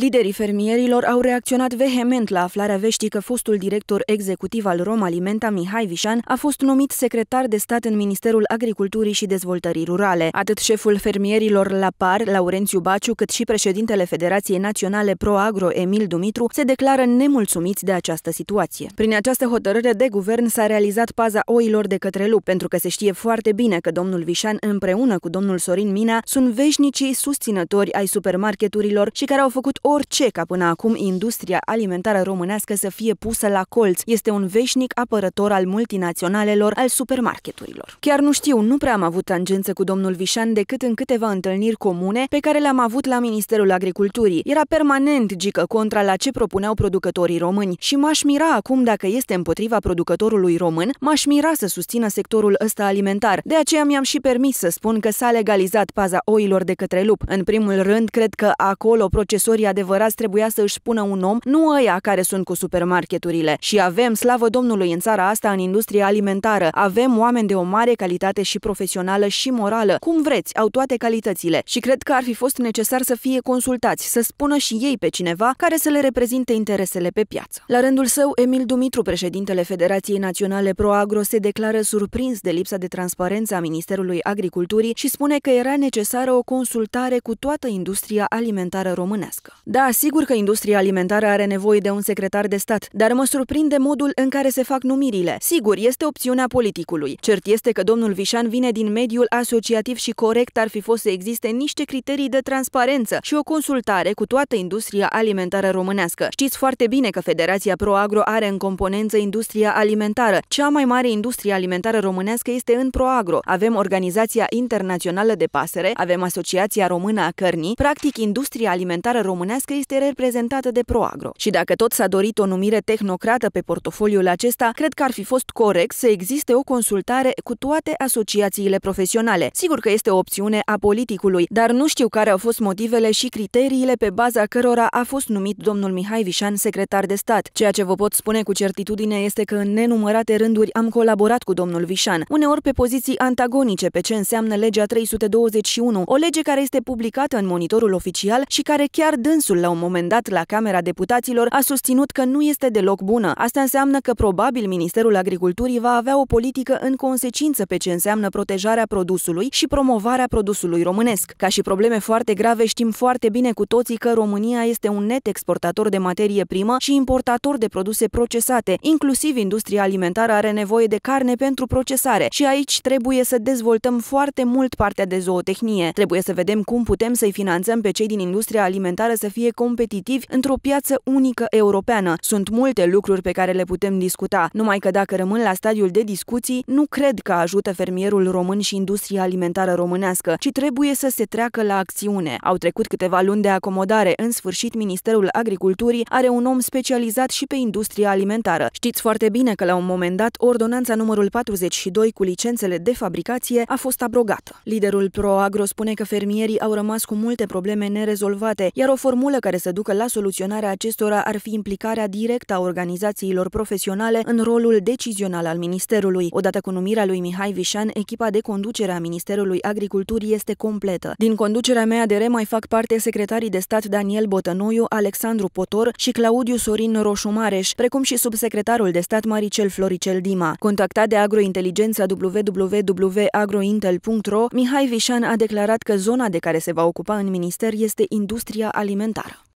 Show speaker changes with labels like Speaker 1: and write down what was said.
Speaker 1: Liderii fermierilor au reacționat vehement la aflarea veștii că fostul director executiv al Rom alimenta Mihai Vișan, a fost numit secretar de stat în Ministerul Agriculturii și Dezvoltării Rurale. Atât șeful fermierilor la PAR, Laurențiu Baciu, cât și președintele Federației Naționale ProAgro, Emil Dumitru, se declară nemulțumiți de această situație. Prin această hotărâre de guvern s-a realizat paza oilor de către lup, pentru că se știe foarte bine că domnul Vișan, împreună cu domnul Sorin Mina, sunt veșnicii susținători ai supermarketurilor și care au făcut orice ca până acum industria alimentară românească să fie pusă la colț. Este un veșnic apărător al multinaționalelor, al supermarketurilor. Chiar nu știu, nu prea am avut tangență cu domnul Vișan decât în câteva întâlniri comune pe care le-am avut la Ministerul Agriculturii. Era permanent gică contra la ce propuneau producătorii români și m-aș mira acum dacă este împotriva producătorului român, m-aș mira să susțină sectorul ăsta alimentar. De aceea mi-am și permis să spun că s-a legalizat paza oilor de către lup. În primul rând, cred că acolo procesoria adevărați trebuia să își pună un om, nu ăia care sunt cu supermarketurile. Și avem, slavă Domnului, în țara asta, în industria alimentară, avem oameni de o mare calitate și profesională și morală. Cum vreți, au toate calitățile. Și cred că ar fi fost necesar să fie consultați, să spună și ei pe cineva care să le reprezinte interesele pe piață. La rândul său, Emil Dumitru, președintele Federației Naționale ProAgro, se declară surprins de lipsa de transparență a Ministerului Agriculturii și spune că era necesară o consultare cu toată industria alimentară românească. Da, sigur că industria alimentară are nevoie de un secretar de stat, dar mă surprinde modul în care se fac numirile. Sigur, este opțiunea politicului. Cert este că domnul Vișan vine din mediul asociativ și corect ar fi fost să existe niște criterii de transparență și o consultare cu toată industria alimentară românească. Știți foarte bine că Federația ProAgro are în componență industria alimentară. Cea mai mare industrie alimentară românească este în ProAgro. Avem Organizația Internațională de Pasăre, avem Asociația Română a Cărnii, practic industria alimentară românească românească este reprezentată de Proagro. Și dacă tot s-a dorit o numire tehnocrată pe portofoliul acesta, cred că ar fi fost corect să existe o consultare cu toate asociațiile profesionale. Sigur că este o opțiune a politicului, dar nu știu care au fost motivele și criteriile pe baza cărora a fost numit domnul Mihai Vișan secretar de stat. Ceea ce vă pot spune cu certitudine este că în nenumărate rânduri am colaborat cu domnul Vișan, uneori pe poziții antagonice pe ce înseamnă legea 321, o lege care este publicată în monitorul oficial și care chiar dâns Dânsul, la un moment dat, la Camera Deputaților, a susținut că nu este deloc bună. Asta înseamnă că probabil Ministerul Agriculturii va avea o politică în consecință pe ce înseamnă protejarea produsului și promovarea produsului românesc. Ca și probleme foarte grave, știm foarte bine cu toții că România este un net exportator de materie primă și importator de produse procesate. Inclusiv industria alimentară are nevoie de carne pentru procesare și aici trebuie să dezvoltăm foarte mult partea de zootehnie. Trebuie să vedem cum putem să-i finanțăm pe cei din industria alimentară să fie competitivi într-o piață unică europeană. Sunt multe lucruri pe care le putem discuta, numai că dacă rămân la stadiul de discuții, nu cred că ajută fermierul român și industria alimentară românească, ci trebuie să se treacă la acțiune. Au trecut câteva luni de acomodare, în sfârșit Ministerul Agriculturii are un om specializat și pe industria alimentară. Știți foarte bine că la un moment dat ordonanța numărul 42 cu licențele de fabricație a fost abrogată. Liderul ProAgro spune că fermierii au rămas cu multe probleme nerezolvate, iar o formă formulă care să ducă la soluționarea acestora ar fi implicarea directă a organizațiilor profesionale în rolul decizional al Ministerului. Odată cu numirea lui Mihai Vișan, echipa de conducere a Ministerului Agriculturii este completă. Din conducerea mea de mai fac parte secretarii de stat Daniel Botănoiu, Alexandru Potor și Claudiu Sorin Roșumareș, precum și subsecretarul de stat Maricel Floricel Dima. Contactat de agrointeligența www.agrointel.ro, Mihai Vișan a declarat că zona de care se va ocupa în minister este industria alimentară alimentar.